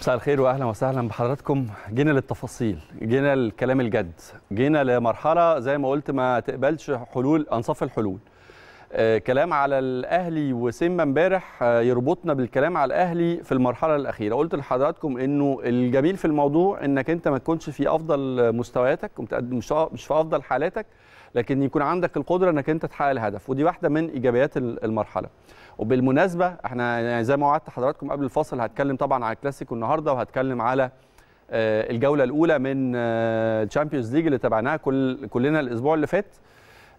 مساء الخير واهلا وسهلا بحضراتكم جينا للتفاصيل جينا للكلام الجد جينا لمرحله زي ما قلت ما تقبلش حلول انصاف الحلول آه، كلام على الاهلي وسيما امبارح آه، يربطنا بالكلام على الاهلي في المرحله الاخيره قلت لحضراتكم انه الجميل في الموضوع انك انت ما تكونش في افضل مستوياتك مش مش في افضل حالاتك لكن يكون عندك القدره انك انت تحقق الهدف ودي واحده من ايجابيات المرحله وبالمناسبه احنا يعني زي ما وعدت حضراتكم قبل الفصل هتكلم طبعا على الكلاسيكو النهارده وهتكلم على آه، الجوله الاولى من تشامبيونز ليج اللي تابعناها كل كلنا الاسبوع اللي فات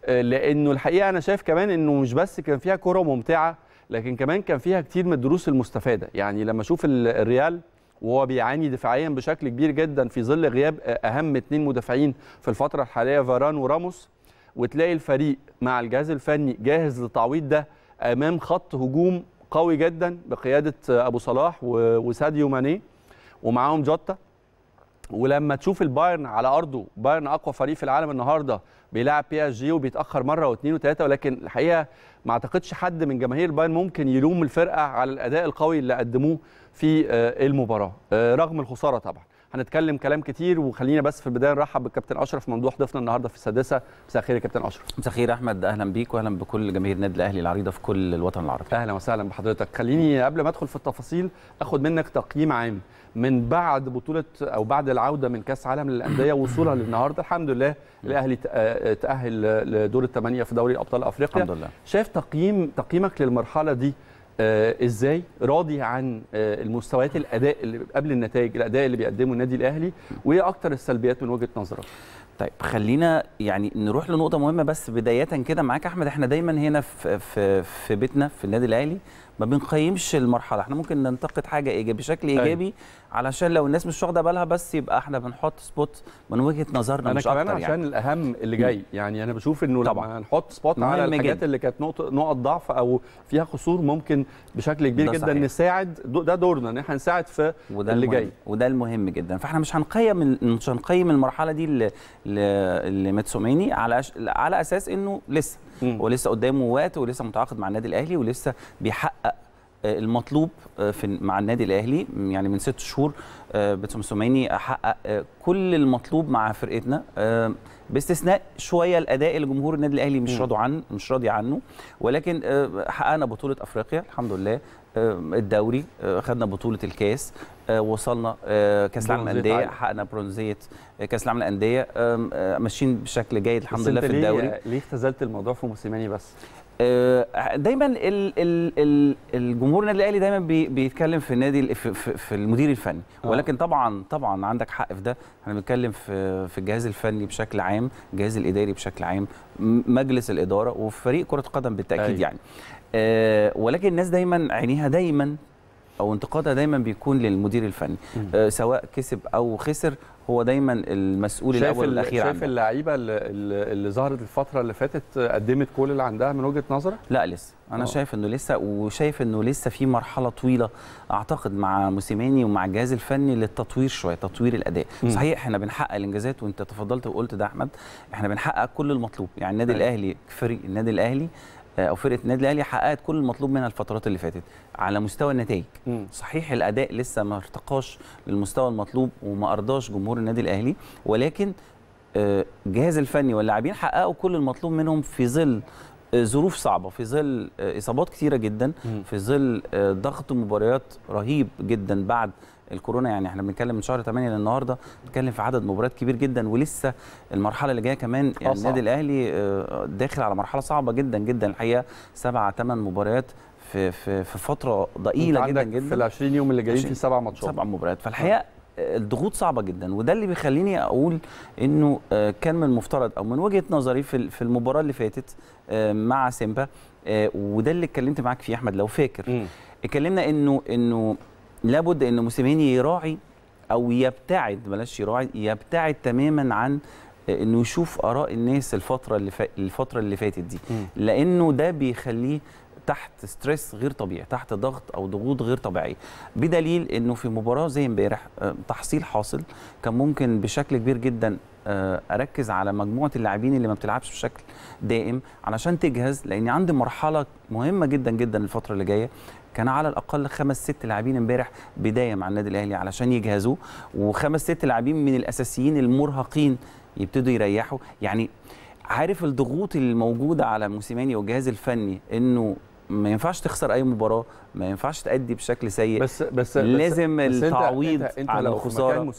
لانه الحقيقه انا شايف كمان انه مش بس كان فيها كره ممتعه لكن كمان كان فيها كتير من الدروس المستفاده يعني لما اشوف الريال وهو بيعاني دفاعيا بشكل كبير جدا في ظل غياب اهم اثنين مدافعين في الفتره الحاليه فاران وراموس وتلاقي الفريق مع الجهاز الفني جاهز للتعويض ده امام خط هجوم قوي جدا بقياده ابو صلاح وساديو ماني ومعاهم جوتا ولما تشوف البايرن على ارضه بايرن اقوى فريق في العالم النهارده بيلاعب بي اس جي وبيتاخر مره واثنين وثلاثه ولكن الحقيقه ما اعتقدش حد من جماهير بايرن ممكن يلوم الفرقه على الاداء القوي اللي قدموه في آه، المباراه آه، رغم الخساره طبعا هنتكلم كلام كتير وخلينا بس في البدايه نرحب بالكابتن اشرف ممدوح ضيفنا النهارده في السادسه مساء الخير يا كابتن اشرف مساء الخير احمد اهلا بيك واهلا بكل جماهير النادي الاهلي العريضه في كل الوطن العربي اهلا وسهلا بحضرتك خليني قبل ما ادخل في التفاصيل اخد منك تقييم عام من بعد بطوله او بعد العوده من كاس عالم للانديه وصولا للنهارده الحمد لله الاهلي آه، آه، تاهل لدور الثمانيه في دوري ابطال افريقيا الحمد لله شايف تقييم تقييمك للمرحله دي آه، ازاي راضي عن آه، المستويات الاداء اللي قبل النتائج الاداء اللي بيقدمه النادي الاهلي وايه اكتر السلبيات من وجهه نظرك طيب خلينا يعني نروح لنقطه مهمه بس بدايه كده معاك احمد احنا دايما هنا في في في بيتنا في النادي الاهلي ما بنقيمش المرحله احنا ممكن ننتقد حاجه ايجابي بشكل طيب. ايجابي أي. علشان لو الناس مش واخده بالها بس يبقى احنا بنحط سبوت من وجهه نظرنا مش اكتر يعني انا عشان الاهم اللي جاي يعني انا بشوف انه طبعا. لما سبوت على الحاجات جد. اللي كانت نقط نقط ضعف او فيها قصور ممكن بشكل كبير جدا نساعد ده دورنا ان احنا نساعد في وده اللي المهم. جاي وده المهم جدا فاحنا مش هنقيم مش هنقيم المرحله دي لميتسوميني على على اساس انه لسه هو لسه قدامه وقت ولسه متعاقد مع النادي الاهلي ولسه بيحقق آه، المطلوب آه، في مع النادي الاهلي يعني من ست شهور بتسوميني آه، حقق كل المطلوب مع فرقتنا باستثناء شويه الاداء اللي جمهور النادي الاهلي مش راضي عنه مش راضي عنه ولكن حققنا بطوله افريقيا الحمد لله الدوري خدنا بطوله الكاس آه، وصلنا آه، آه، كاس العالم للانديه حققنا برونزيه كاس العالم للانديه ماشيين بشكل جيد الحمد لله في الدوري ليه اختزلت الموضوع في موسيماني بس دايما الجمهور النادي الاهلي دايما بيتكلم في النادي في, المدير الفني ولكن طبعا طبعا عندك حق في ده احنا بنتكلم في في الجهاز الفني بشكل عام الجهاز الاداري بشكل عام مجلس الاداره وفريق كره القدم بالتاكيد طيب. يعني ولكن الناس دايما عينيها دايما او انتقادها دايما بيكون للمدير الفني آه، سواء كسب او خسر هو دايما المسؤول الاول والاخير شايف اللعيبه اللي, اللي ظهرت الفتره اللي فاتت قدمت كل اللي عندها من وجهه نظرك لا لسه انا أوه. شايف انه لسه وشايف انه لسه في مرحله طويله اعتقد مع موسيماني ومع الجهاز الفني للتطوير شويه تطوير الاداء مم. صحيح احنا بنحقق الانجازات وانت تفضلت وقلت ده احمد احنا بنحقق كل المطلوب يعني النادي أيوه. الاهلي فريق النادي الاهلي آه، او فرقه النادي الاهلي حققت كل المطلوب منها الفترات اللي فاتت على مستوى النتائج صحيح الاداء لسه ما ارتقاش للمستوى المطلوب وما ارضاش جمهور النادي الاهلي ولكن الجهاز آه، الفني واللاعبين حققوا كل المطلوب منهم في ظل ظروف صعبه في ظل آه، اصابات كثيره جدا في ظل آه، ضغط مباريات رهيب جدا بعد الكورونا يعني احنا بنتكلم من شهر 8 للنهارده بنتكلم في عدد مباريات كبير جدا ولسه المرحله اللي جايه كمان يعني النادي الاهلي آه، داخل على مرحله صعبه جدا جدا الحقيقه سبعة ثمان مباريات في في في فتره ضئيله جدا جدا في ال 20 يوم اللي جايين في سبع ماتشات سبع مباريات فالحقيقه الضغوط صعبه جدا وده اللي بيخليني اقول انه آه، كان من المفترض او من وجهه نظري في المباراه اللي فاتت آه، مع سيمبا آه، وده اللي اتكلمت معاك فيه احمد لو فاكر اتكلمنا انه انه لابد ان موسيماني يراعي او يبتعد بلاش يراعي يبتعد تماما عن انه يشوف اراء الناس الفتره اللي فا... الفتره اللي فاتت دي لانه ده بيخليه تحت ستريس غير طبيعي تحت ضغط او ضغوط غير طبيعيه بدليل انه في مباراه زي امبارح آه، تحصيل حاصل كان ممكن بشكل كبير جدا آه، اركز على مجموعه اللاعبين اللي ما بتلعبش بشكل دائم علشان تجهز لان عندي مرحله مهمه جدا جدا الفتره اللي جايه كان على الاقل خمس ست لاعبين امبارح بدايه مع النادي الاهلي علشان يجهزوا وخمس ست لاعبين من الاساسيين المرهقين يبتدوا يريحوا يعني عارف الضغوط اللي موجوده على موسيماني والجهاز الفني انه ما ينفعش تخسر اي مباراه ما ينفعش تأدي بشكل سيء بس بس لازم بس التعويض انت انت, انت على الخساره